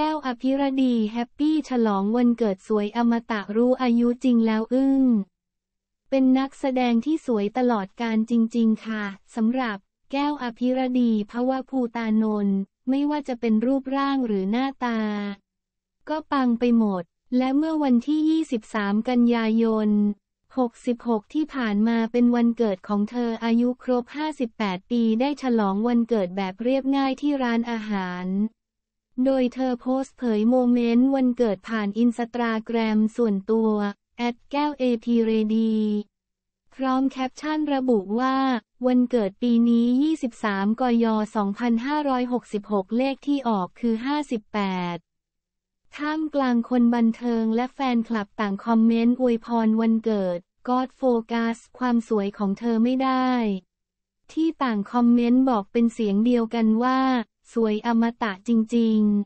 แก้วอภิรดีแฮปปี้ฉลองวันเกิดสวยอมตะรู้อายุจริงแล้วอึ้ง เป็นนักแสดงที่สวยตลอดการจริง ๆ ค่ะสำหรับแก้วอภิรดีภวะภูตานนท์ไม่ว่าจะเป็นรูปร่างหรือหน้าตา ก็ปังไปหมด และเมื่อวันที่ 23 กันยายน 66 ที่ผ่านมาเป็นวันเกิดของเธออายุครบ 58 ปีได้ฉลองวันเกิดแบบเรียบง่ายที่ร้านอาหารโดยเธอโพสต์เผยโมเมนต์ วันเกิดผ่านอินสตาแกรมส่วนตัวแอดแก้วเอพีเรดีพร้อมแคปชั่นระบุว่า วันเกิดปีนี้ 23กย2566 เลขที่ออกคือ 58ท่ามกลางคนบันเทิงและแฟนคลับต่างคอมเมนต์ อวยพรวันเกิดก็อดโฟกัสความสวยของเธอไม่ได้ ที่ต่างคอมเมนต์บอกเป็นเสียงเดียวกันว่าสวยอมตะจริงๆ